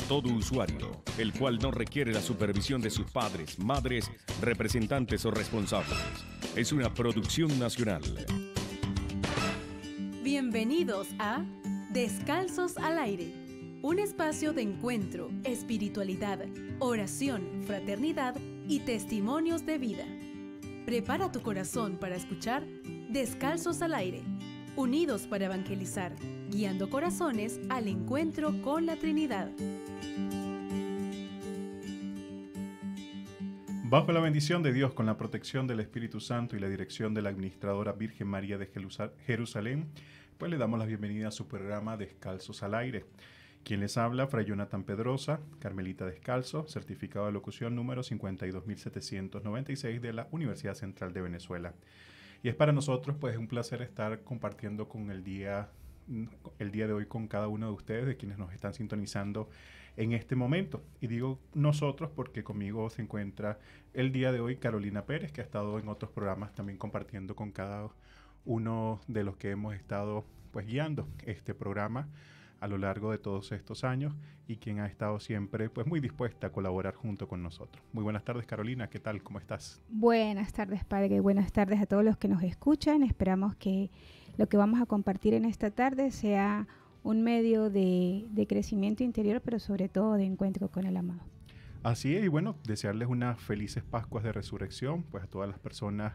todo usuario, el cual no requiere la supervisión de sus padres, madres, representantes o responsables. Es una producción nacional. Bienvenidos a Descalzos al Aire, un espacio de encuentro, espiritualidad, oración, fraternidad y testimonios de vida. Prepara tu corazón para escuchar Descalzos al Aire, unidos para evangelizar, guiando corazones al encuentro con la Trinidad. Bajo la bendición de Dios, con la protección del Espíritu Santo y la dirección de la Administradora Virgen María de Jerusalén, pues le damos la bienvenida a su programa Descalzos al Aire. Quien les habla, Fray Jonathan Pedrosa, Carmelita Descalzo, certificado de locución número 52796 de la Universidad Central de Venezuela. Y es para nosotros pues un placer estar compartiendo con el día el día de hoy con cada uno de ustedes, de quienes nos están sintonizando en este momento. Y digo nosotros porque conmigo se encuentra el día de hoy Carolina Pérez, que ha estado en otros programas también compartiendo con cada uno de los que hemos estado pues guiando este programa a lo largo de todos estos años y quien ha estado siempre pues muy dispuesta a colaborar junto con nosotros. Muy buenas tardes Carolina, ¿qué tal? ¿Cómo estás? Buenas tardes padre, buenas tardes a todos los que nos escuchan. Esperamos que lo que vamos a compartir en esta tarde sea un medio de, crecimiento interior, pero sobre todo de encuentro con el amado. Así es, y bueno, desearles unas felices Pascuas de Resurrección, pues a todas las personas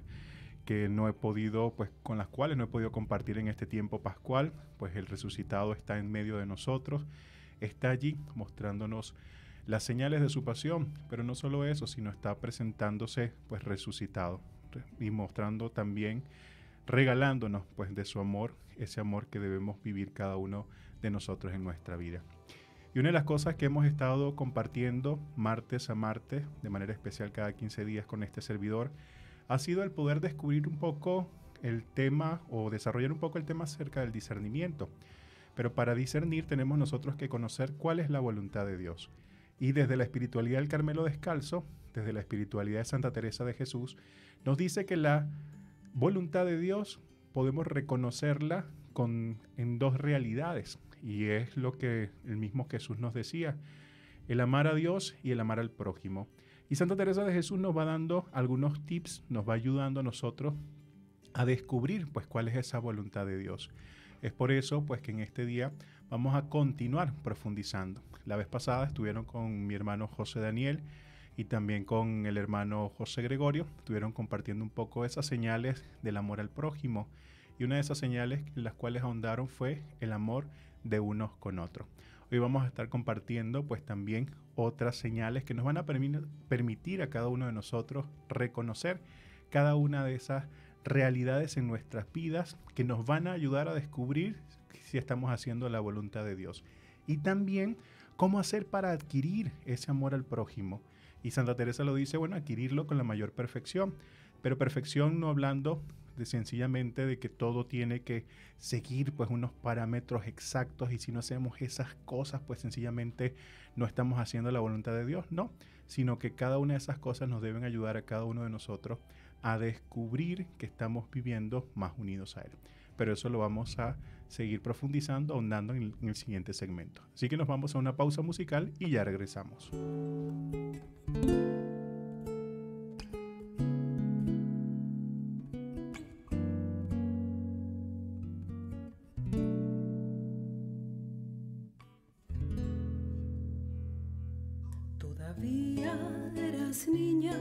que no he podido, pues con las cuales no he podido compartir en este tiempo pascual, pues el resucitado está en medio de nosotros, está allí mostrándonos las señales de su pasión, pero no solo eso, sino está presentándose pues resucitado y mostrando también regalándonos pues de su amor, ese amor que debemos vivir cada uno de nosotros en nuestra vida. Y una de las cosas que hemos estado compartiendo martes a martes, de manera especial cada 15 días con este servidor, ha sido el poder descubrir un poco el tema o desarrollar un poco el tema acerca del discernimiento. Pero para discernir tenemos nosotros que conocer cuál es la voluntad de Dios. Y desde la espiritualidad del Carmelo Descalzo, desde la espiritualidad de Santa Teresa de Jesús, nos dice que la voluntad de Dios podemos reconocerla con, en dos realidades, y es lo que el mismo Jesús nos decía, el amar a Dios y el amar al prójimo. Y Santa Teresa de Jesús nos va dando algunos tips, nos va ayudando a nosotros a descubrir pues cuál es esa voluntad de Dios. Es por eso pues que en este día vamos a continuar profundizando. La vez pasada estuvieron con mi hermano José Daniel y también con el hermano José Gregorio. Estuvieron compartiendo un poco esas señales del amor al prójimo. Y una de esas señales en las cuales ahondaron fue el amor de unos con otros. Hoy vamos a estar compartiendo pues también otras señales que nos van a permitir a cada uno de nosotros reconocer cada una de esas realidades en nuestras vidas que nos van a ayudar a descubrir si estamos haciendo la voluntad de Dios. Y también cómo hacer para adquirir ese amor al prójimo y Santa Teresa lo dice, bueno, adquirirlo con la mayor perfección, pero perfección no hablando de sencillamente de que todo tiene que seguir pues unos parámetros exactos y si no hacemos esas cosas pues sencillamente no estamos haciendo la voluntad de Dios, no, sino que cada una de esas cosas nos deben ayudar a cada uno de nosotros a descubrir que estamos viviendo más unidos a Él. Pero eso lo vamos a seguir profundizando, ahondando en el, siguiente segmento. Así que nos vamos a una pausa musical y ya regresamos. Todavía eras niña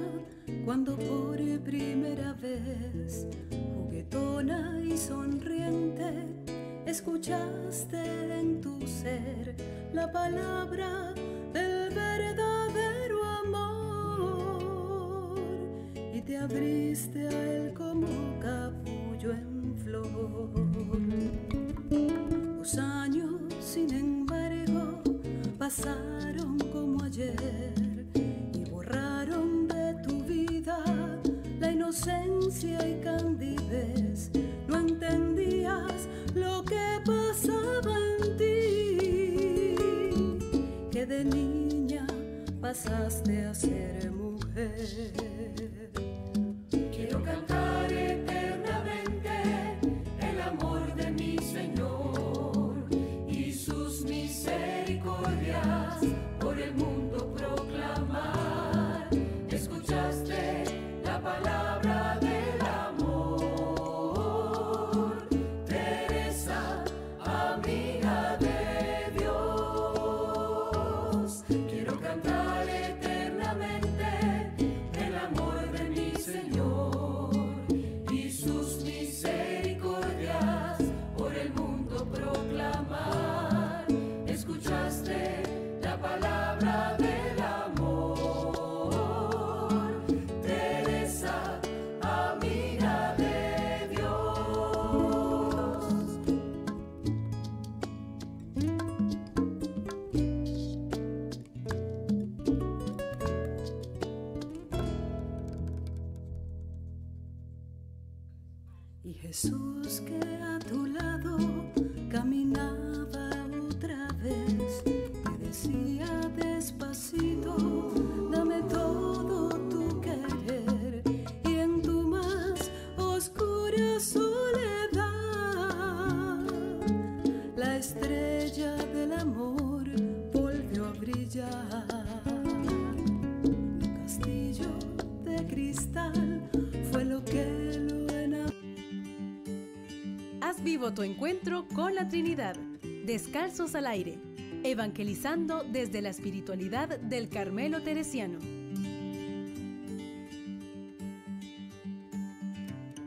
cuando por primera vez, juguetona y sonriente, escuchaste en tu ser la palabra del verdadero amor y te abriste a él como capullo en flor. Tus años, sin embargo, pasaron niña pasaste a ser mujer. cantaré Descalzos al aire, evangelizando desde la espiritualidad del Carmelo Teresiano.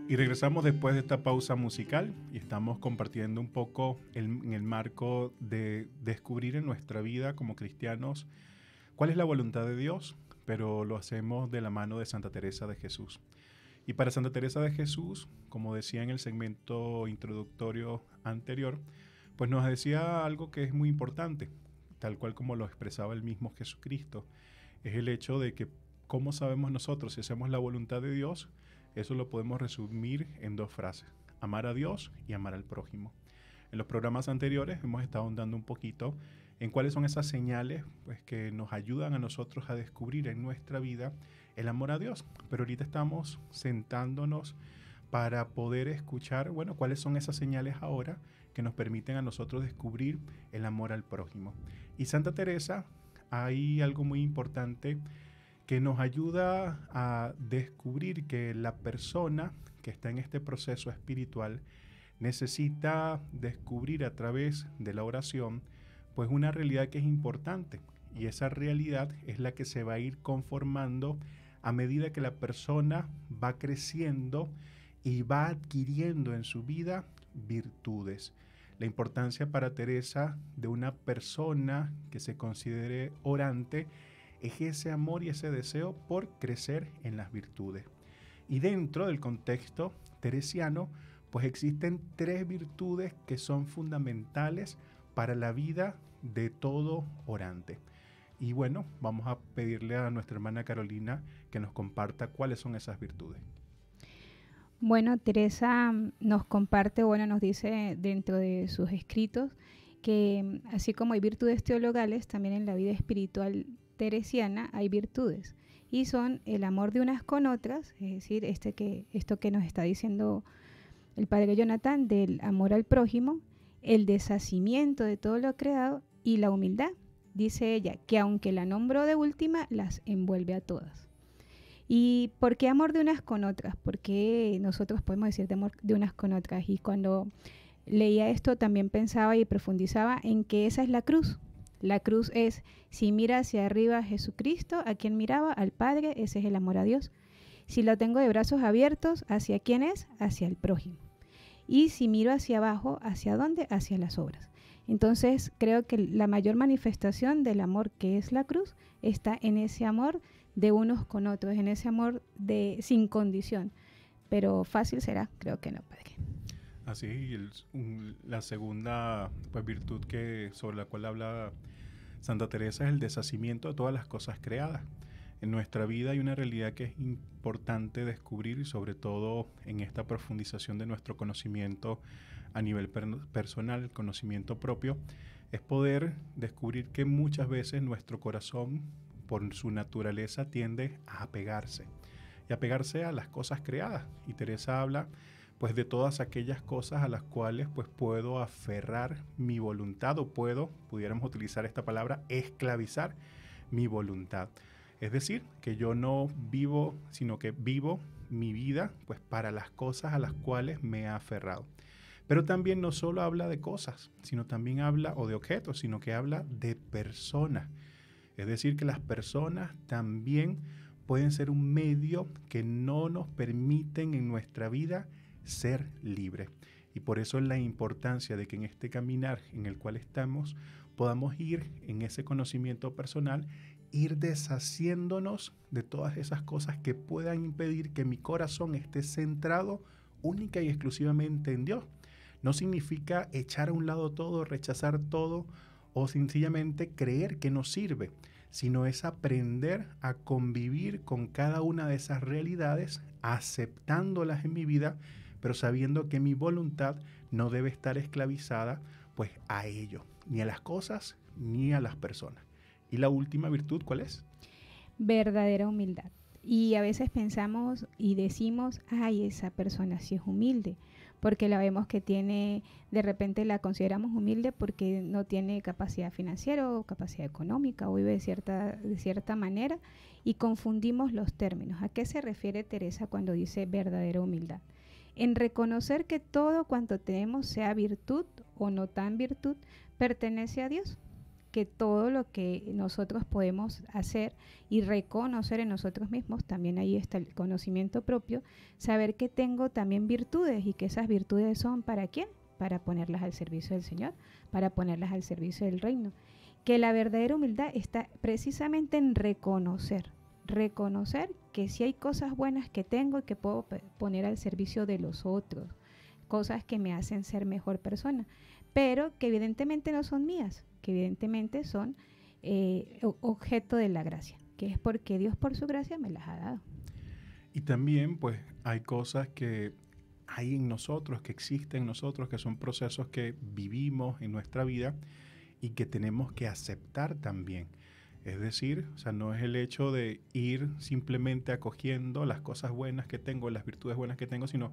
Y regresamos después de esta pausa musical y estamos compartiendo un poco en el marco de descubrir en nuestra vida como cristianos cuál es la voluntad de Dios, pero lo hacemos de la mano de Santa Teresa de Jesús. Y para Santa Teresa de Jesús, como decía en el segmento introductorio anterior, pues nos decía algo que es muy importante, tal cual como lo expresaba el mismo Jesucristo, es el hecho de que cómo sabemos nosotros si hacemos la voluntad de Dios, eso lo podemos resumir en dos frases, amar a Dios y amar al prójimo. En los programas anteriores hemos estado andando un poquito en cuáles son esas señales pues, que nos ayudan a nosotros a descubrir en nuestra vida el amor a Dios. Pero ahorita estamos sentándonos para poder escuchar, bueno, cuáles son esas señales ahora que nos permiten a nosotros descubrir el amor al prójimo. Y Santa Teresa, hay algo muy importante que nos ayuda a descubrir que la persona que está en este proceso espiritual necesita descubrir a través de la oración pues una realidad que es importante y esa realidad es la que se va a ir conformando a medida que la persona va creciendo y va adquiriendo en su vida virtudes. La importancia para Teresa de una persona que se considere orante es ese amor y ese deseo por crecer en las virtudes. Y dentro del contexto teresiano, pues existen tres virtudes que son fundamentales para la vida de todo orante. Y bueno, vamos a pedirle a nuestra hermana Carolina que nos comparta cuáles son esas virtudes. Bueno, Teresa mm, nos comparte, bueno, nos dice dentro de sus escritos que mm, así como hay virtudes teologales, también en la vida espiritual teresiana hay virtudes y son el amor de unas con otras, es decir, este que, esto que nos está diciendo el padre Jonathan del amor al prójimo, el deshacimiento de todo lo creado y la humildad. Dice ella que aunque la nombró de última, las envuelve a todas. ¿Y por qué amor de unas con otras? Porque nosotros podemos decir de amor de unas con otras? Y cuando leía esto también pensaba y profundizaba en que esa es la cruz. La cruz es, si mira hacia arriba a Jesucristo, ¿a quién miraba? Al Padre, ese es el amor a Dios. Si lo tengo de brazos abiertos, ¿hacia quién es? Hacia el prójimo. Y si miro hacia abajo, ¿hacia dónde? Hacia las obras. Entonces creo que la mayor manifestación del amor que es la cruz está en ese amor de unos con otros, en ese amor de sin condición. Pero fácil será, creo que no, Padre. Así, y la segunda pues, virtud que, sobre la cual habla Santa Teresa es el deshacimiento de todas las cosas creadas. En nuestra vida hay una realidad que es importante descubrir y sobre todo en esta profundización de nuestro conocimiento a nivel personal, el conocimiento propio, es poder descubrir que muchas veces nuestro corazón por su naturaleza tiende a apegarse y apegarse a las cosas creadas. Y Teresa habla pues de todas aquellas cosas a las cuales pues puedo aferrar mi voluntad o puedo, pudiéramos utilizar esta palabra, esclavizar mi voluntad. Es decir, que yo no vivo, sino que vivo mi vida pues para las cosas a las cuales me he aferrado. Pero también no solo habla de cosas, sino también habla o de objetos, sino que habla de personas. Es decir, que las personas también pueden ser un medio que no nos permiten en nuestra vida ser libres. Y por eso es la importancia de que en este caminar en el cual estamos podamos ir en ese conocimiento personal, ir deshaciéndonos de todas esas cosas que puedan impedir que mi corazón esté centrado única y exclusivamente en Dios. No significa echar a un lado todo, rechazar todo o sencillamente creer que no sirve, sino es aprender a convivir con cada una de esas realidades, aceptándolas en mi vida, pero sabiendo que mi voluntad no debe estar esclavizada pues a ello, ni a las cosas ni a las personas. Y la última virtud, ¿cuál es? Verdadera humildad. Y a veces pensamos y decimos, ay, esa persona sí es humilde porque la vemos que tiene, de repente la consideramos humilde porque no tiene capacidad financiera o capacidad económica o vive de cierta, de cierta manera y confundimos los términos. ¿A qué se refiere Teresa cuando dice verdadera humildad? En reconocer que todo cuanto tenemos, sea virtud o no tan virtud, pertenece a Dios que todo lo que nosotros podemos hacer y reconocer en nosotros mismos, también ahí está el conocimiento propio, saber que tengo también virtudes y que esas virtudes son para quién? Para ponerlas al servicio del Señor, para ponerlas al servicio del reino. Que la verdadera humildad está precisamente en reconocer, reconocer que si hay cosas buenas que tengo y que puedo poner al servicio de los otros, cosas que me hacen ser mejor persona, pero que evidentemente no son mías, que evidentemente son eh, objeto de la gracia, que es porque Dios por su gracia me las ha dado. Y también pues hay cosas que hay en nosotros, que existen en nosotros, que son procesos que vivimos en nuestra vida y que tenemos que aceptar también. Es decir, o sea, no es el hecho de ir simplemente acogiendo las cosas buenas que tengo, las virtudes buenas que tengo, sino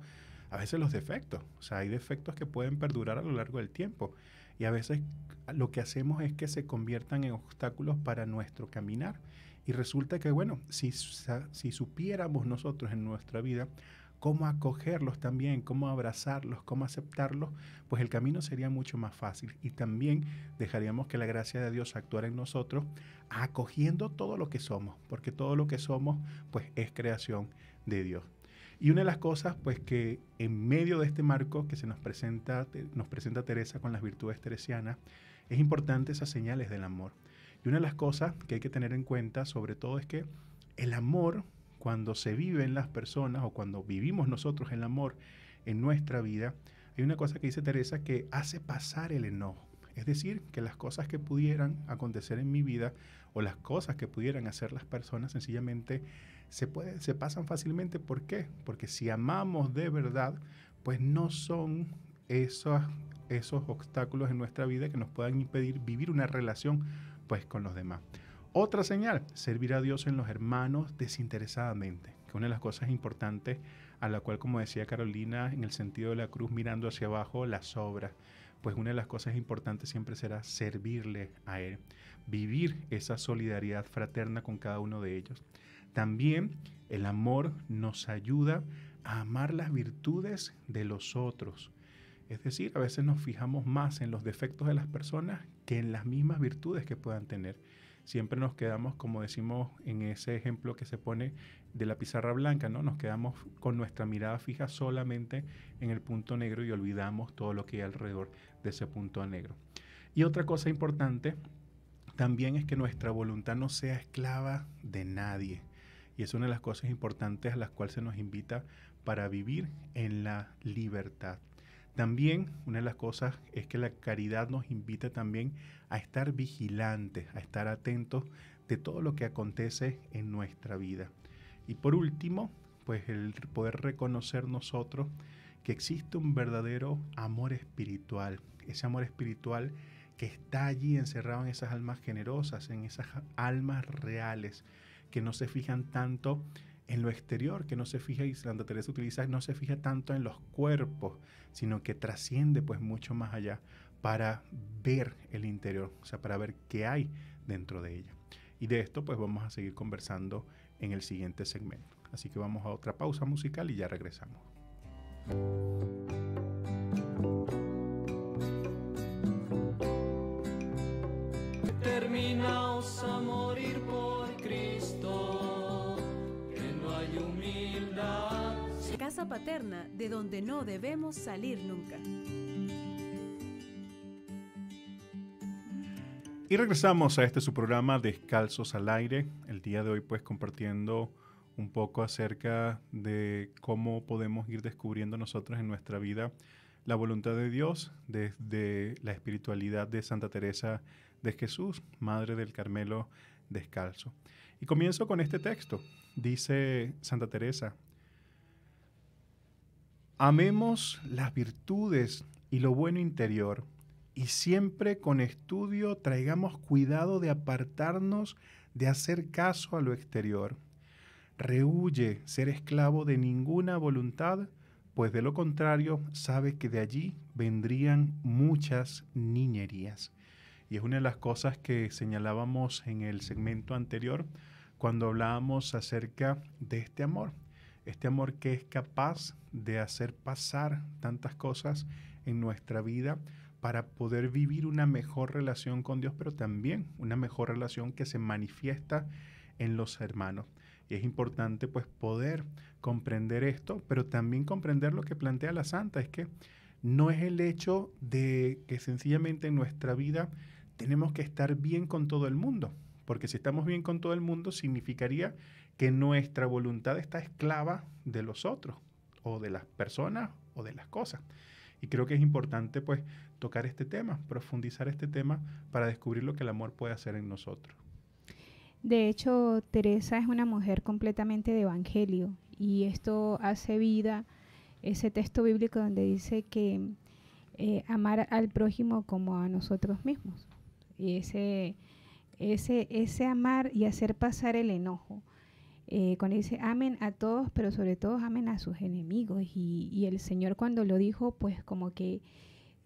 a veces los defectos. O sea, hay defectos que pueden perdurar a lo largo del tiempo. Y a veces lo que hacemos es que se conviertan en obstáculos para nuestro caminar. Y resulta que, bueno, si, si supiéramos nosotros en nuestra vida cómo acogerlos también, cómo abrazarlos, cómo aceptarlos, pues el camino sería mucho más fácil. Y también dejaríamos que la gracia de Dios actuara en nosotros, acogiendo todo lo que somos, porque todo lo que somos, pues es creación de Dios. Y una de las cosas, pues, que en medio de este marco que se nos presenta, nos presenta Teresa con las virtudes teresianas, es importante esas señales del amor. Y una de las cosas que hay que tener en cuenta, sobre todo, es que el amor, cuando se vive en las personas o cuando vivimos nosotros el amor en nuestra vida, hay una cosa que dice Teresa que hace pasar el enojo. Es decir, que las cosas que pudieran acontecer en mi vida o las cosas que pudieran hacer las personas sencillamente se, pasan fácilmente. ¿Por qué? Porque si amamos de verdad, pues no son esos, esos obstáculos en nuestra vida que nos puedan impedir vivir una relación pues con los demás. Otra señal, servir a Dios en los hermanos desinteresadamente, que una de las cosas importantes a la cual, como decía Carolina, en el sentido de la cruz mirando hacia abajo, las obras, pues una de las cosas importantes siempre será servirle a Él, vivir esa solidaridad fraterna con cada uno de ellos. También el amor nos ayuda a amar las virtudes de los otros. Es decir, a veces nos fijamos más en los defectos de las personas que en las mismas virtudes que puedan tener. Siempre nos quedamos, como decimos en ese ejemplo que se pone de la pizarra blanca, ¿no? Nos quedamos con nuestra mirada fija solamente en el punto negro y olvidamos todo lo que hay alrededor de ese punto negro. Y otra cosa importante también es que nuestra voluntad no sea esclava de nadie. Y es una de las cosas importantes a las cuales se nos invita para vivir en la libertad. También una de las cosas es que la caridad nos invita también a estar vigilantes, a estar atentos de todo lo que acontece en nuestra vida. Y por último, pues el poder reconocer nosotros que existe un verdadero amor espiritual, ese amor espiritual que está allí encerrado en esas almas generosas, en esas almas reales, que no se fijan tanto en lo exterior, que no se fija, y Santa Teresa utiliza, no se fija tanto en los cuerpos, sino que trasciende pues mucho más allá para ver el interior, o sea, para ver qué hay dentro de ella. Y de esto pues vamos a seguir conversando en el siguiente segmento. Así que vamos a otra pausa musical y ya regresamos. Terminaos a morir por casa paterna de donde no debemos salir nunca. Y regresamos a este su programa Descalzos al aire. El día de hoy pues compartiendo un poco acerca de cómo podemos ir descubriendo nosotros en nuestra vida la voluntad de Dios desde la espiritualidad de Santa Teresa de Jesús, Madre del Carmelo Descalzo. Y comienzo con este texto. Dice Santa Teresa, Amemos las virtudes y lo bueno interior, y siempre con estudio traigamos cuidado de apartarnos de hacer caso a lo exterior. Rehuye ser esclavo de ninguna voluntad, pues de lo contrario sabe que de allí vendrían muchas niñerías. Y es una de las cosas que señalábamos en el segmento anterior cuando hablábamos acerca de este amor, este amor que es capaz de hacer pasar tantas cosas en nuestra vida para poder vivir una mejor relación con Dios, pero también una mejor relación que se manifiesta en los hermanos. Y es importante pues poder comprender esto, pero también comprender lo que plantea la Santa, es que no es el hecho de que sencillamente en nuestra vida tenemos que estar bien con todo el mundo, porque si estamos bien con todo el mundo significaría que nuestra voluntad está esclava de los otros, o de las personas, o de las cosas. Y creo que es importante pues tocar este tema, profundizar este tema para descubrir lo que el amor puede hacer en nosotros. De hecho, Teresa es una mujer completamente de evangelio y esto hace vida ese texto bíblico donde dice que eh, amar al prójimo como a nosotros mismos. Y ese, ese, ese amar y hacer pasar el enojo eh, cuando dice amen a todos, pero sobre todo amen a sus enemigos. Y, el Señor cuando lo dijo, pues como que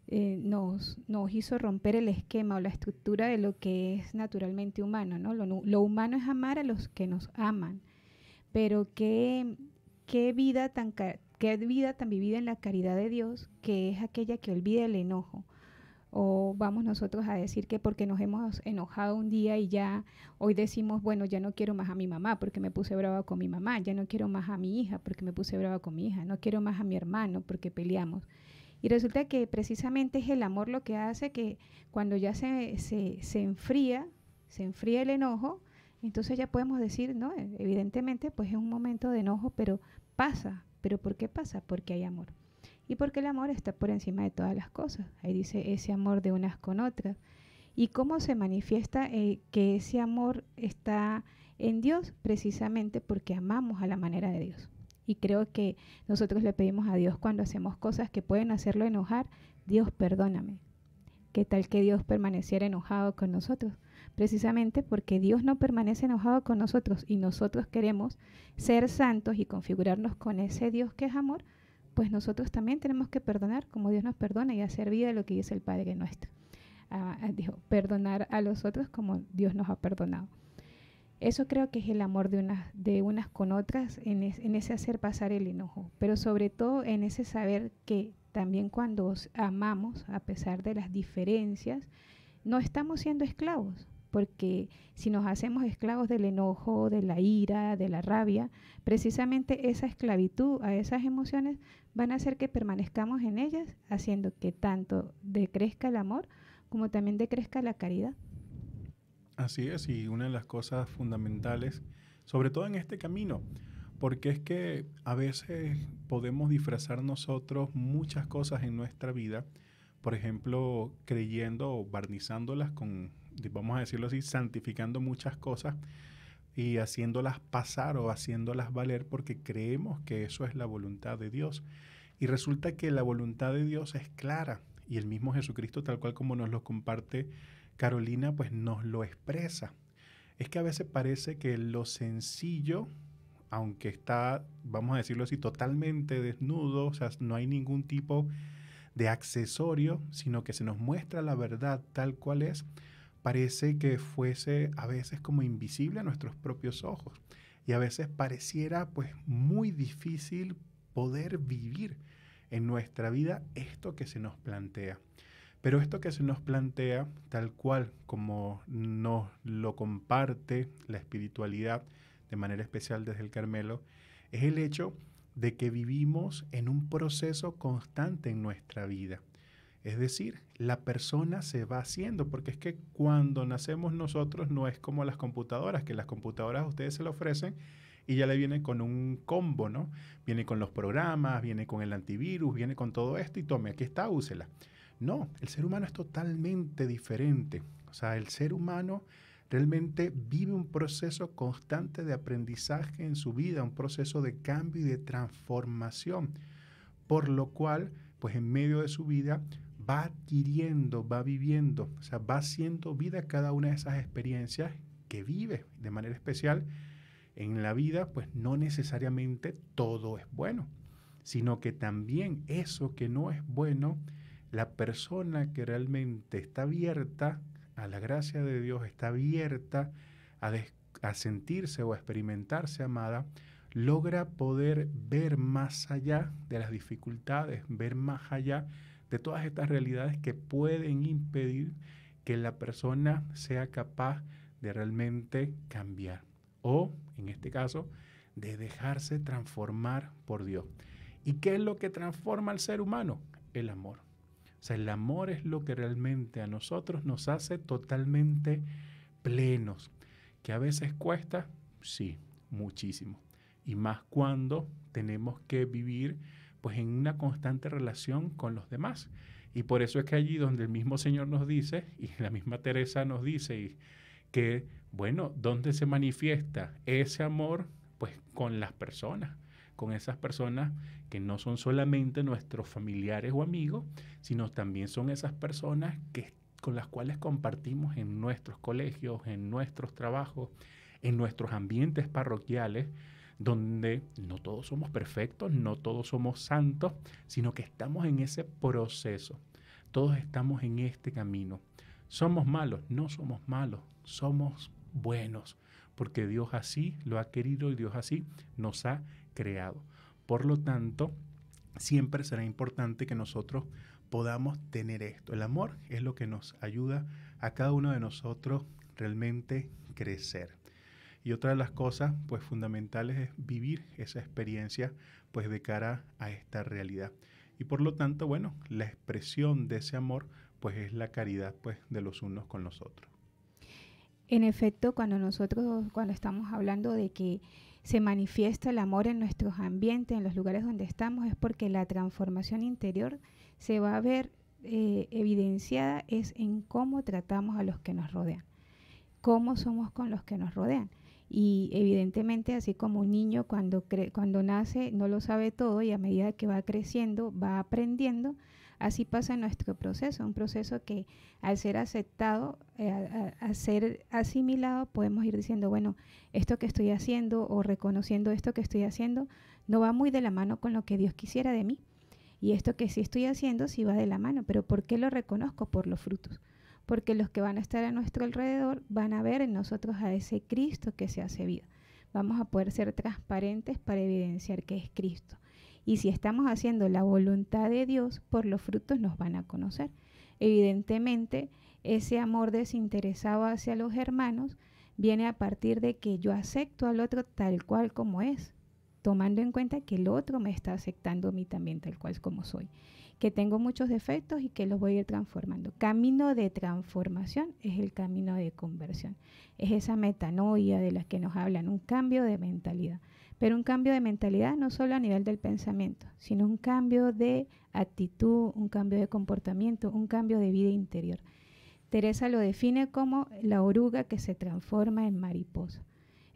eh, nos, nos, hizo romper el esquema o la estructura de lo que es naturalmente humano, ¿no? Lo, humano es amar a los que nos aman, pero qué, qué vida tan... Qué vida tan vivida en la caridad de Dios que es aquella que olvida el enojo, o vamos nosotros a decir que porque nos hemos enojado un día y ya hoy decimos, bueno, ya no quiero más a mi mamá porque me puse brava con mi mamá, ya no quiero más a mi hija porque me puse brava con mi hija, no quiero más a mi hermano porque peleamos. Y resulta que precisamente es el amor lo que hace que cuando ya se, se enfría, se enfría el enojo, entonces ya podemos decir, no, evidentemente pues es un momento de enojo, pero pasa. ¿Pero por qué pasa? Porque hay amor y porque el amor está por encima de todas las cosas. Ahí dice ese amor de unas con otras. ¿Y cómo se manifiesta eh, que ese amor está en Dios? Precisamente porque amamos a la manera de Dios. Y creo que nosotros le pedimos a Dios cuando hacemos cosas que pueden hacerlo enojar, Dios perdóname. ¿Qué tal que Dios permaneciera enojado con nosotros? Precisamente porque Dios no permanece enojado con nosotros y nosotros queremos ser santos y configurarnos con ese Dios que es amor, pues nosotros también tenemos que perdonar como Dios nos perdona y hacer vida lo que dice el Padre nuestro. Ah, ah, dijo, perdonar a los otros como Dios nos ha perdonado. Eso creo que es el amor de unas, de unas con otras, en, en ese hacer pasar el enojo, pero sobre todo en ese saber que también cuando amamos, a pesar de las diferencias, no estamos siendo esclavos, porque si nos hacemos esclavos del enojo, de la ira, de la rabia, precisamente esa esclavitud a esas emociones van a hacer que permanezcamos en ellas, haciendo que tanto decrezca el amor como también decrezca la caridad. Así es, y una de las cosas fundamentales, sobre todo en este camino, porque es que a veces podemos disfrazar nosotros muchas cosas en nuestra vida, por ejemplo, creyendo o barnizándolas con, vamos a decirlo así, santificando muchas cosas y haciéndolas pasar o haciéndolas valer porque creemos que eso es la voluntad de Dios. Y resulta que la voluntad de Dios es clara y el mismo Jesucristo, tal cual como nos lo comparte Carolina, pues nos lo expresa. Es que a veces parece que lo sencillo, aunque está, vamos a decirlo así, totalmente desnudo, o sea, no hay ningún tipo de accesorio, sino que se nos muestra la verdad tal cual es, parece que fuese a veces como invisible a nuestros propios ojos y a veces pareciera pues muy difícil poder vivir en nuestra vida esto que se nos plantea. Pero esto que se nos plantea, tal cual como nos lo comparte la espiritualidad de manera especial desde el Carmelo, es el hecho de que vivimos en un proceso constante en nuestra vida es decir, la persona se va haciendo, porque es que cuando nacemos nosotros no es como las computadoras, que las computadoras a ustedes se le ofrecen y ya le viene con un combo, ¿no? Viene con los programas, viene con el antivirus, viene con todo esto y tome, aquí está, úsela. No, el ser humano es totalmente diferente. O sea, el ser humano realmente vive un proceso constante de aprendizaje en su vida, un proceso de cambio y de transformación, por lo cual, pues en medio de su vida va adquiriendo, va viviendo, o sea, va haciendo vida cada una de esas experiencias que vive de manera especial. En la vida, pues no necesariamente todo es bueno, sino que también eso que no es bueno, la persona que realmente está abierta a la gracia de Dios, está abierta a, sentirse o a experimentarse amada, logra poder ver más allá de las dificultades, ver más allá de todas estas realidades que pueden impedir que la persona sea capaz de realmente cambiar o, en este caso, de dejarse transformar por Dios. ¿Y qué es lo que transforma al ser humano? El amor. O sea, el amor es lo que realmente a nosotros nos hace totalmente plenos, que a veces cuesta, sí, muchísimo. Y más cuando tenemos que vivir pues en una constante relación con los demás. Y por eso es que allí donde el mismo Señor nos dice, y la misma Teresa nos dice, que, bueno, ¿dónde se manifiesta ese amor? Pues con las personas, con esas personas que no son solamente nuestros familiares o amigos, sino también son esas personas que, con las cuales compartimos en nuestros colegios, en nuestros trabajos, en nuestros ambientes parroquiales, donde no todos somos perfectos, no todos somos santos, sino que estamos en ese proceso. Todos estamos en este camino. Somos malos, no somos malos, somos buenos, porque Dios así lo ha querido y Dios así nos ha creado. Por lo tanto, siempre será importante que nosotros podamos tener esto. El amor es lo que nos ayuda a cada uno de nosotros realmente crecer. Y otra de las cosas pues fundamentales es vivir esa experiencia pues de cara a esta realidad. Y por lo tanto, bueno, la expresión de ese amor pues es la caridad pues de los unos con los otros. En efecto, cuando nosotros cuando estamos hablando de que se manifiesta el amor en nuestros ambientes, en los lugares donde estamos, es porque la transformación interior se va a ver eh, evidenciada es en cómo tratamos a los que nos rodean, cómo somos con los que nos rodean y evidentemente así como un niño cuando, cuando nace no lo sabe todo y a medida que va creciendo va aprendiendo, así pasa nuestro proceso, un proceso que al ser aceptado, eh, al ser asimilado, podemos ir diciendo, bueno, esto que estoy haciendo o reconociendo esto que estoy haciendo no va muy de la mano con lo que Dios quisiera de mí. Y esto que sí estoy haciendo sí va de la mano, pero ¿por qué lo reconozco? Por los frutos porque los que van a estar a nuestro alrededor van a ver en nosotros a ese Cristo que se hace vida. Vamos a poder ser transparentes para evidenciar que es Cristo. Y si estamos haciendo la voluntad de Dios, por los frutos nos van a conocer. Evidentemente, ese amor desinteresado hacia los hermanos viene a partir de que yo acepto al otro tal cual como es, tomando en cuenta que el otro me está aceptando a mí también tal cual como soy que tengo muchos defectos y que los voy a ir transformando. Camino de transformación es el camino de conversión. Es esa metanoia de la que nos hablan, un cambio de mentalidad. Pero un cambio de mentalidad no solo a nivel del pensamiento, sino un cambio de actitud, un cambio de comportamiento, un cambio de vida interior. Teresa lo define como la oruga que se transforma en mariposa.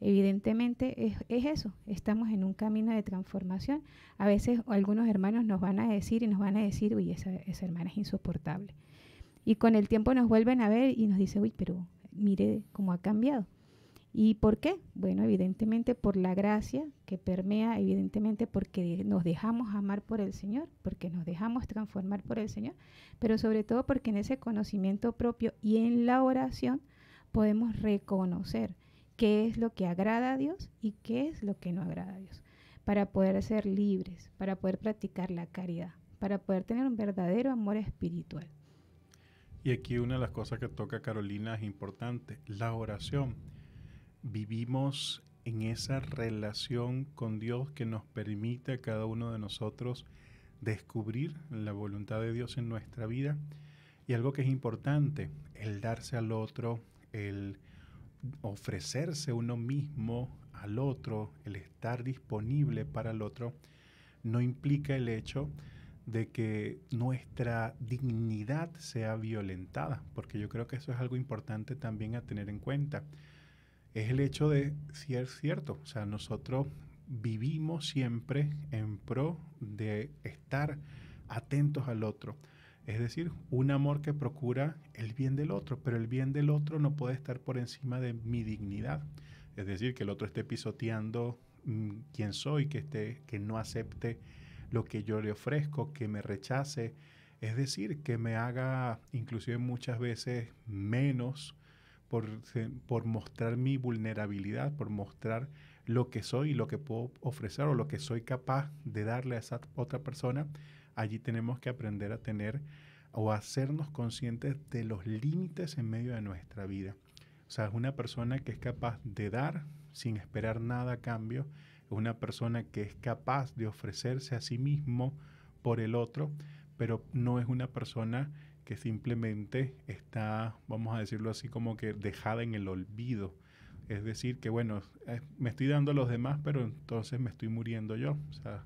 Evidentemente es, eso, estamos en un camino de transformación. A veces algunos hermanos nos van a decir y nos van a decir, uy, esa, esa hermana es insoportable. Y con el tiempo nos vuelven a ver y nos dice, uy, pero mire cómo ha cambiado. ¿Y por qué? Bueno, evidentemente por la gracia que permea, evidentemente porque nos dejamos amar por el Señor, porque nos dejamos transformar por el Señor, pero sobre todo porque en ese conocimiento propio y en la oración podemos reconocer qué es lo que agrada a Dios y qué es lo que no agrada a Dios, para poder ser libres, para poder practicar la caridad, para poder tener un verdadero amor espiritual. Y aquí una de las cosas que toca Carolina es importante, la oración. Vivimos en esa relación con Dios que nos permite a cada uno de nosotros descubrir la voluntad de Dios en nuestra vida. Y algo que es importante, el darse al otro, el ofrecerse uno mismo al otro, el estar disponible para el otro, no implica el hecho de que nuestra dignidad sea violentada, porque yo creo que eso es algo importante también a tener en cuenta. Es el hecho de, si es cierto, o sea, nosotros vivimos siempre en pro de estar atentos al otro, es decir, un amor que procura el bien del otro, pero el bien del otro no puede estar por encima de mi dignidad. Es decir, que el otro esté pisoteando mm, quién soy, que, esté, que no acepte lo que yo le ofrezco, que me rechace. Es decir, que me haga inclusive muchas veces menos por, por mostrar mi vulnerabilidad, por mostrar lo que soy y lo que puedo ofrecer o lo que soy capaz de darle a esa otra persona allí tenemos que aprender a tener o hacernos conscientes de los límites en medio de nuestra vida. O sea, es una persona que es capaz de dar sin esperar nada a cambio, es una persona que es capaz de ofrecerse a sí mismo por el otro, pero no es una persona que simplemente está, vamos a decirlo así, como que dejada en el olvido. Es decir, que bueno, me estoy dando a los demás, pero entonces me estoy muriendo yo. O sea,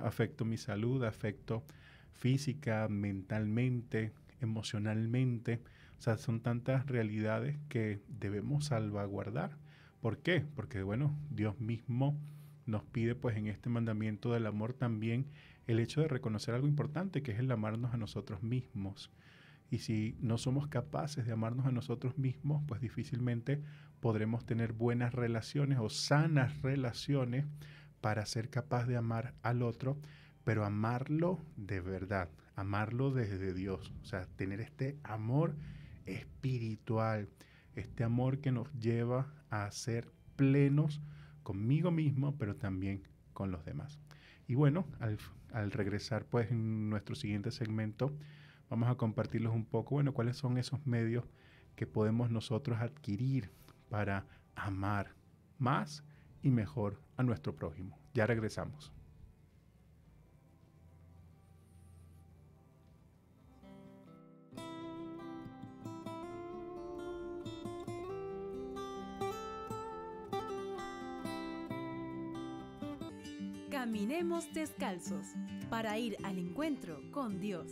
afecto mi salud, afecto física, mentalmente, emocionalmente. O sea, son tantas realidades que debemos salvaguardar. ¿Por qué? Porque, bueno, Dios mismo nos pide pues en este mandamiento del amor también el hecho de reconocer algo importante que es el amarnos a nosotros mismos. Y si no somos capaces de amarnos a nosotros mismos, pues difícilmente podremos tener buenas relaciones o sanas relaciones para ser capaz de amar al otro, pero amarlo de verdad, amarlo desde Dios, o sea, tener este amor espiritual, este amor que nos lleva a ser plenos conmigo mismo, pero también con los demás. Y bueno, al, regresar pues en nuestro siguiente segmento, vamos a compartirles un poco, bueno, cuáles son esos medios que podemos nosotros adquirir para amar más y mejor a nuestro prójimo. Ya regresamos. Caminemos descalzos para ir al encuentro con Dios.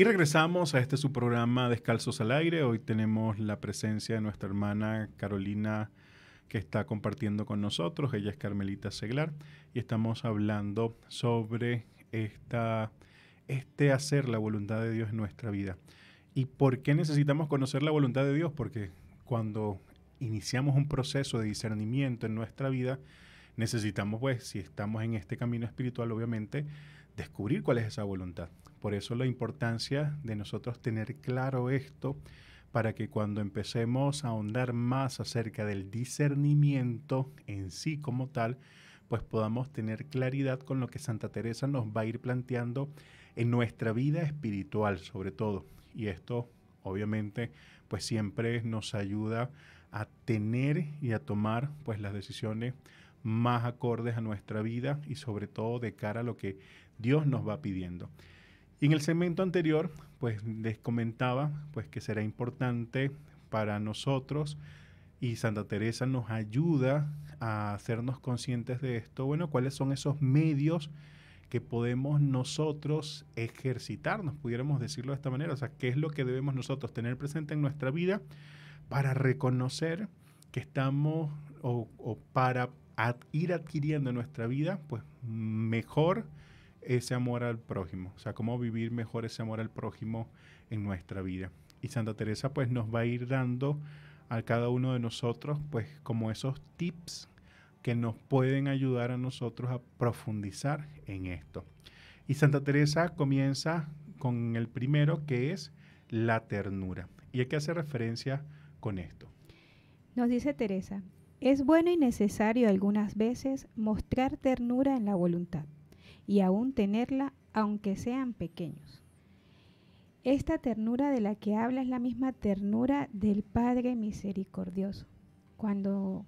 Y regresamos a este su programa Descalzos al Aire. Hoy tenemos la presencia de nuestra hermana Carolina que está compartiendo con nosotros. Ella es Carmelita Seglar y estamos hablando sobre esta, este hacer la voluntad de Dios en nuestra vida. ¿Y por qué necesitamos conocer la voluntad de Dios? Porque cuando iniciamos un proceso de discernimiento en nuestra vida, necesitamos, pues, si estamos en este camino espiritual, obviamente, descubrir cuál es esa voluntad. Por eso la importancia de nosotros tener claro esto para que cuando empecemos a ahondar más acerca del discernimiento en sí como tal, pues podamos tener claridad con lo que Santa Teresa nos va a ir planteando en nuestra vida espiritual sobre todo. Y esto obviamente pues siempre nos ayuda a tener y a tomar pues las decisiones más acordes a nuestra vida y sobre todo de cara a lo que Dios nos va pidiendo. Y en el segmento anterior, pues les comentaba pues que será importante para nosotros y Santa Teresa nos ayuda a hacernos conscientes de esto. Bueno, ¿cuáles son esos medios que podemos nosotros ejercitarnos, pudiéramos decirlo de esta manera? O sea, ¿qué es lo que debemos nosotros tener presente en nuestra vida para reconocer que estamos o, para ir adquiriendo en nuestra vida pues mejor ese amor al prójimo, o sea, cómo vivir mejor ese amor al prójimo en nuestra vida. Y Santa Teresa pues nos va a ir dando a cada uno de nosotros pues como esos tips que nos pueden ayudar a nosotros a profundizar en esto. Y Santa Teresa comienza con el primero que es la ternura. ¿Y a qué hace referencia con esto? Nos dice Teresa, es bueno y necesario algunas veces mostrar ternura en la voluntad y aún tenerla aunque sean pequeños. Esta ternura de la que habla es la misma ternura del Padre misericordioso. Cuando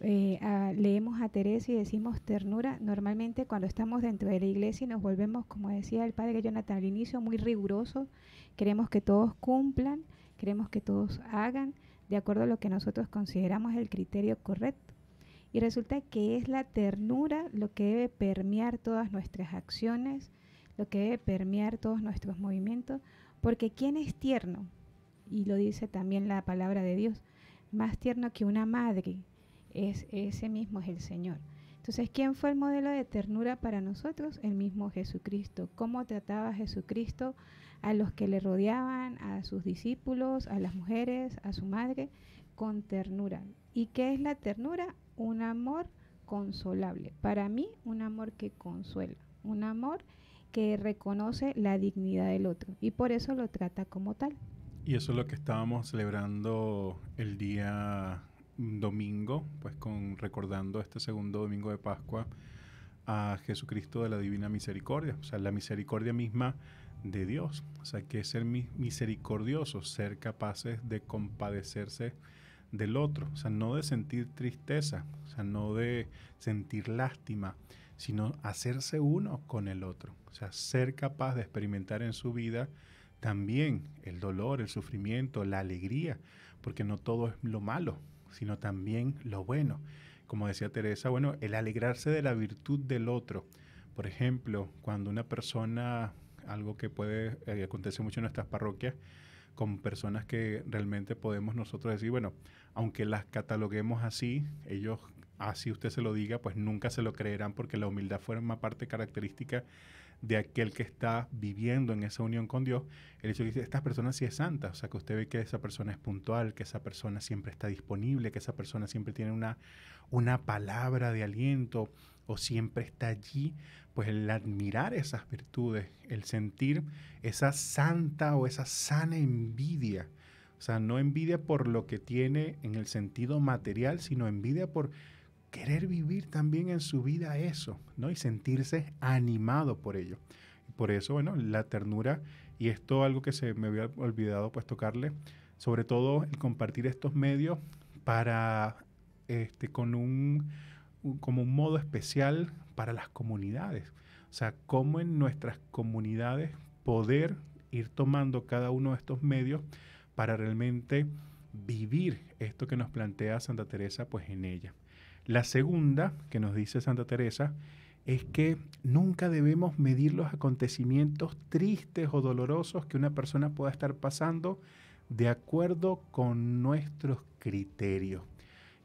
eh, leemos a Teresa y decimos ternura, normalmente cuando estamos dentro de la iglesia y nos volvemos, como decía el Padre Jonathan al inicio, muy rigurosos, queremos que todos cumplan, queremos que todos hagan de acuerdo a lo que nosotros consideramos el criterio correcto y resulta que es la ternura lo que debe permear todas nuestras acciones, lo que debe permear todos nuestros movimientos, porque ¿quién es tierno? Y lo dice también la palabra de Dios, más tierno que una madre, es ese mismo es el Señor. Entonces, ¿quién fue el modelo de ternura para nosotros? El mismo Jesucristo. ¿Cómo trataba Jesucristo a los que le rodeaban, a sus discípulos, a las mujeres, a su madre? Con ternura. ¿Y qué es la ternura? un amor consolable. Para mí, un amor que consuela, un amor que reconoce la dignidad del otro y por eso lo trata como tal. Y eso es lo que estábamos celebrando el día domingo, pues con recordando este segundo domingo de Pascua a Jesucristo de la Divina Misericordia, o sea, la misericordia misma de Dios, o sea, que es ser misericordioso, ser capaces de compadecerse del otro, o sea, no de sentir tristeza, o sea, no de sentir lástima, sino hacerse uno con el otro, o sea, ser capaz de experimentar en su vida también el dolor, el sufrimiento, la alegría, porque no todo es lo malo, sino también lo bueno. Como decía Teresa, bueno, el alegrarse de la virtud del otro. Por ejemplo, cuando una persona, algo que puede, eh, acontece mucho en nuestras parroquias, con personas que realmente podemos nosotros decir, bueno, aunque las cataloguemos así, ellos así usted se lo diga, pues nunca se lo creerán porque la humildad forma parte característica de aquel que está viviendo en esa unión con Dios. El hecho de que estas personas sí es santa, o sea, que usted ve que esa persona es puntual, que esa persona siempre está disponible, que esa persona siempre tiene una, una palabra de aliento o siempre está allí pues el admirar esas virtudes, el sentir esa santa o esa sana envidia. O sea, no envidia por lo que tiene en el sentido material, sino envidia por querer vivir también en su vida eso, ¿no? Y sentirse animado por ello. Por eso, bueno, la ternura, y esto algo que se me había olvidado pues tocarle, sobre todo el compartir estos medios para, este, con un como un modo especial para las comunidades. O sea, cómo en nuestras comunidades poder ir tomando cada uno de estos medios para realmente vivir esto que nos plantea Santa Teresa, pues en ella. La segunda que nos dice Santa Teresa es que nunca debemos medir los acontecimientos tristes o dolorosos que una persona pueda estar pasando de acuerdo con nuestros criterios.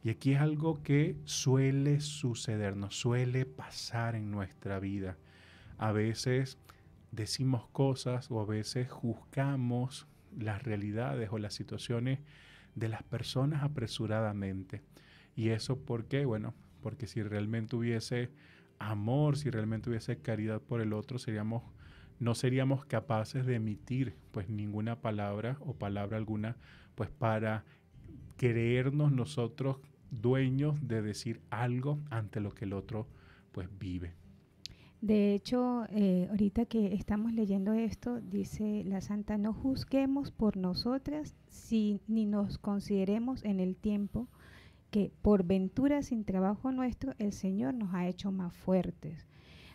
Y aquí es algo que suele sucedernos, suele pasar en nuestra vida. A veces decimos cosas o a veces juzgamos las realidades o las situaciones de las personas apresuradamente. ¿Y eso por qué? Bueno, porque si realmente hubiese amor, si realmente hubiese caridad por el otro, seríamos no seríamos capaces de emitir pues ninguna palabra o palabra alguna pues para creernos nosotros dueños de decir algo ante lo que el otro pues vive. De hecho, eh, ahorita que estamos leyendo esto, dice la Santa, no juzguemos por nosotras si, ni nos consideremos en el tiempo que por ventura sin trabajo nuestro el Señor nos ha hecho más fuertes.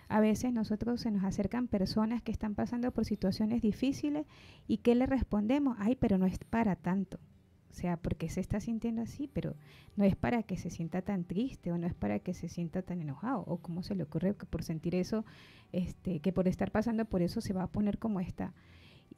A veces nosotros se nos acercan personas que están pasando por situaciones difíciles y que le respondemos? Ay, pero no es para tanto. O sea, porque se está sintiendo así, pero no es para que se sienta tan triste o no es para que se sienta tan enojado o cómo se le ocurre que por sentir eso, este, que por estar pasando por eso se va a poner como está.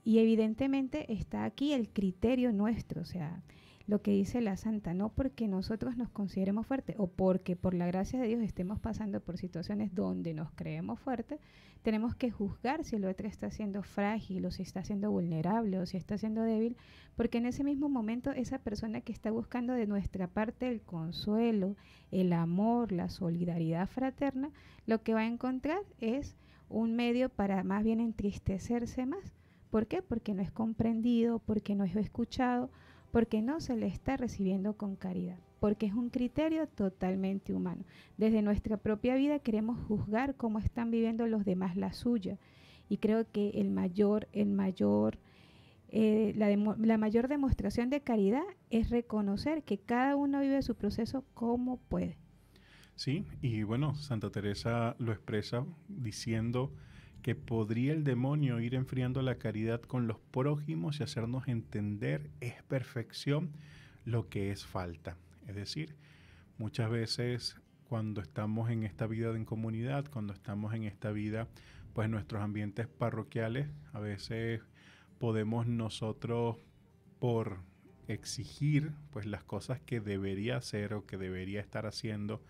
Y evidentemente está aquí el criterio nuestro, o sea, lo que dice la santa, no porque nosotros nos consideremos fuertes o porque por la gracia de Dios estemos pasando por situaciones donde nos creemos fuertes, tenemos que juzgar si el otro está siendo frágil o si está siendo vulnerable o si está siendo débil, porque en ese mismo momento esa persona que está buscando de nuestra parte el consuelo, el amor, la solidaridad fraterna, lo que va a encontrar es un medio para más bien entristecerse más. ¿Por qué? Porque no es comprendido, porque no es escuchado, porque no se le está recibiendo con caridad, porque es un criterio totalmente humano. Desde nuestra propia vida queremos juzgar cómo están viviendo los demás la suya. Y creo que el mayor, el mayor, eh, la, la mayor demostración de caridad es reconocer que cada uno vive su proceso como puede. Sí, y bueno, Santa Teresa lo expresa diciendo que podría el demonio ir enfriando la caridad con los prójimos y hacernos entender es perfección lo que es falta. Es decir, muchas veces cuando estamos en esta vida en comunidad, cuando estamos en esta vida, pues nuestros ambientes parroquiales, a veces podemos nosotros por exigir pues las cosas que debería hacer o que debería estar haciendo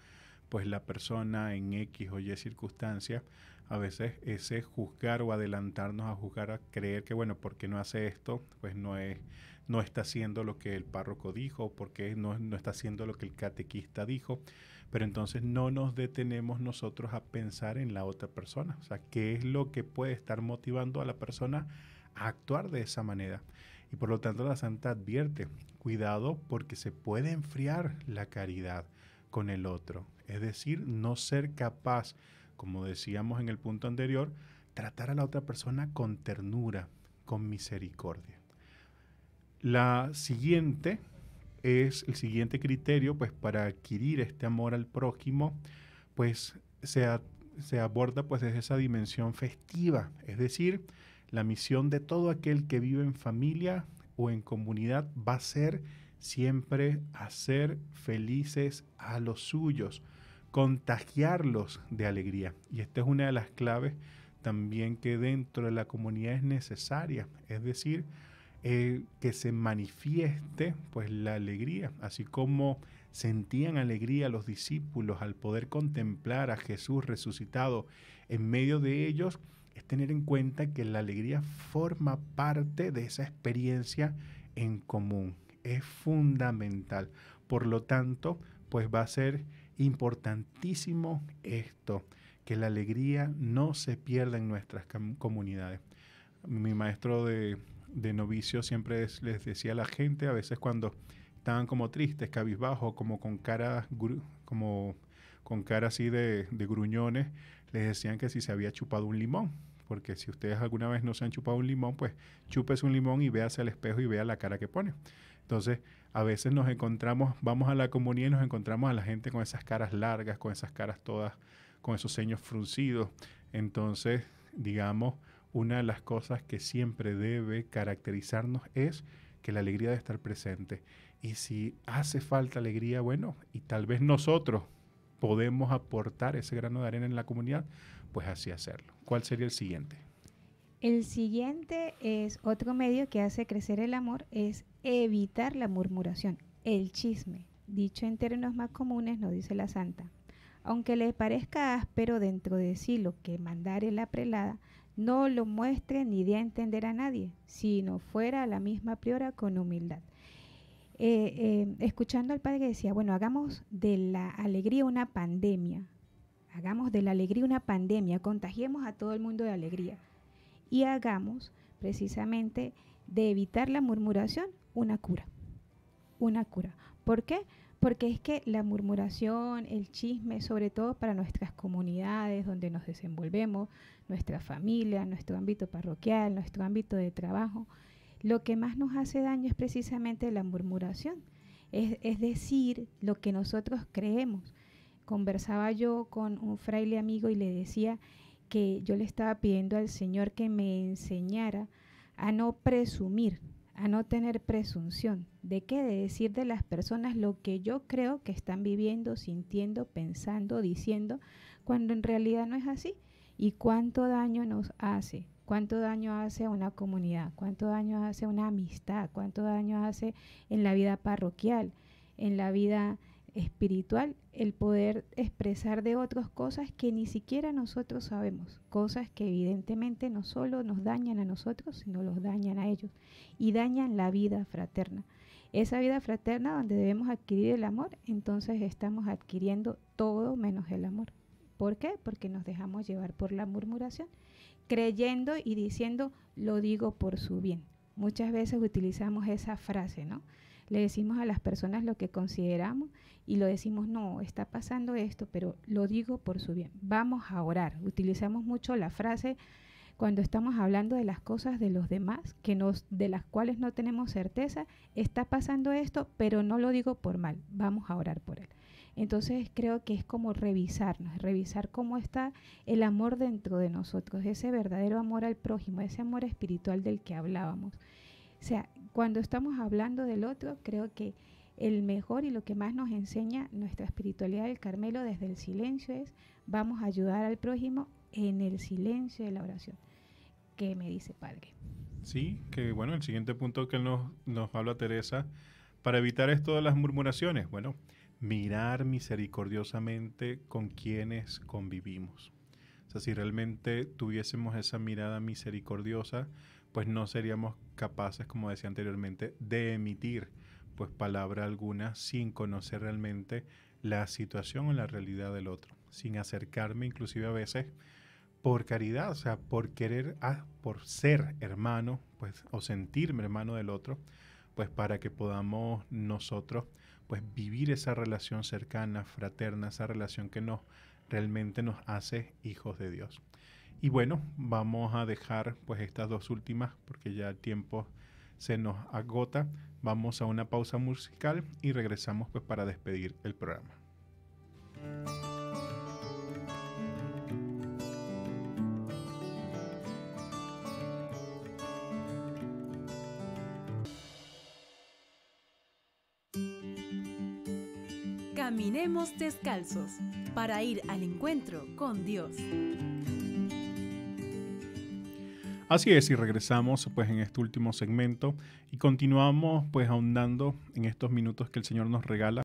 pues la persona en X o Y circunstancias, a veces ese juzgar o adelantarnos a juzgar, a creer que, bueno, porque no hace esto, pues no es no está haciendo lo que el párroco dijo, porque no, no está haciendo lo que el catequista dijo, pero entonces no nos detenemos nosotros a pensar en la otra persona, o sea, qué es lo que puede estar motivando a la persona a actuar de esa manera. Y por lo tanto la santa advierte, cuidado porque se puede enfriar la caridad con el otro, es decir, no ser capaz como decíamos en el punto anterior, tratar a la otra persona con ternura, con misericordia. La siguiente es el siguiente criterio, pues para adquirir este amor al prójimo, pues se, aborda pues desde esa dimensión festiva, es decir, la misión de todo aquel que vive en familia o en comunidad va a ser siempre hacer felices a los suyos, contagiarlos de alegría. Y esta es una de las claves también que dentro de la comunidad es necesaria, es decir, eh, que se manifieste pues la alegría, así como sentían alegría los discípulos al poder contemplar a Jesús resucitado en medio de ellos, es tener en cuenta que la alegría forma parte de esa experiencia en común, es fundamental. Por lo tanto, pues va a ser importantísimo esto, que la alegría no se pierda en nuestras comunidades. Mi maestro de, novicio siempre les decía a la gente, a veces cuando estaban como tristes, cabizbajos, como con cara, como con cara así de, de gruñones, les decían que si se había chupado un limón, porque si ustedes alguna vez no se han chupado un limón, pues chúpese un limón y véase al espejo y vea la cara que pone. Entonces, a veces nos encontramos, vamos a la comunidad y nos encontramos a la gente con esas caras largas, con esas caras todas, con esos ceños fruncidos. Entonces, digamos, una de las cosas que siempre debe caracterizarnos es que la alegría de estar presente. Y si hace falta alegría, bueno, y tal vez nosotros podemos aportar ese grano de arena en la comunidad, pues así hacerlo. ¿Cuál sería el siguiente? El siguiente es otro medio que hace crecer el amor, es evitar la murmuración, el chisme. Dicho en términos más comunes, nos dice la santa. Aunque le parezca áspero dentro de sí lo que mandare la prelada, no lo muestre ni dé a entender a nadie, sino fuera a la misma priora con humildad. Eh, eh, escuchando al padre que decía, bueno, hagamos de la alegría una pandemia, hagamos de la alegría una pandemia, contagiemos a todo el mundo de alegría y hagamos precisamente de evitar la murmuración una cura. Una cura. ¿Por qué? Porque es que la murmuración, el chisme, sobre todo para nuestras comunidades donde nos desenvolvemos, nuestra familia, nuestro ámbito parroquial, nuestro ámbito de trabajo, lo que más nos hace daño es precisamente la murmuración, es, decir, lo que nosotros creemos. Conversaba yo con un fraile amigo y le decía que yo le estaba pidiendo al Señor que me enseñara a no presumir, a no tener presunción. ¿De qué? De decir de las personas lo que yo creo que están viviendo, sintiendo, pensando, diciendo, cuando en realidad no es así. ¿Y cuánto daño nos hace? ¿Cuánto daño hace a una comunidad? ¿Cuánto daño hace a una amistad? ¿Cuánto daño hace en la vida parroquial? En la vida espiritual el poder expresar de otras cosas que ni siquiera nosotros sabemos, cosas que evidentemente no solo nos dañan a nosotros, sino los dañan a ellos y dañan la vida fraterna. Esa vida fraterna donde debemos adquirir el amor, entonces estamos adquiriendo todo menos el amor. ¿Por qué? Porque nos dejamos llevar por la murmuración, creyendo y diciendo, lo digo por su bien. Muchas veces utilizamos esa frase, ¿no? le decimos a las personas lo que consideramos y lo decimos, no, está pasando esto, pero lo digo por su bien. Vamos a orar. Utilizamos mucho la frase cuando estamos hablando de las cosas de los demás, que nos, de las cuales no tenemos certeza, está pasando esto, pero no lo digo por mal, vamos a orar por él. Entonces creo que es como revisarnos, revisar cómo está el amor dentro de nosotros, ese verdadero amor al prójimo, ese amor espiritual del que hablábamos. O sea, cuando estamos hablando del otro, creo que el mejor y lo que más nos enseña nuestra espiritualidad del Carmelo desde el silencio es vamos a ayudar al prójimo en el silencio de la oración. ¿Qué me dice Padre? Sí, que bueno, el siguiente punto que nos, nos habla Teresa, para evitar esto de las murmuraciones, bueno, mirar misericordiosamente con quienes convivimos. O sea, si realmente tuviésemos esa mirada misericordiosa, pues no seríamos capaces, como decía anteriormente, de emitir pues palabra alguna sin conocer realmente la situación o la realidad del otro, sin acercarme inclusive a veces por caridad, o sea, por querer, ah, por ser hermano, pues, o sentirme hermano del otro, pues para que podamos nosotros, pues, vivir esa relación cercana, fraterna, esa relación que nos realmente nos hace hijos de Dios. Y bueno, vamos a dejar pues estas dos últimas porque ya el tiempo se nos agota. Vamos a una pausa musical y regresamos pues para despedir el programa. Caminemos descalzos para ir al encuentro con Dios. Así es, y regresamos pues en este último segmento y continuamos pues ahondando en estos minutos que el Señor nos regala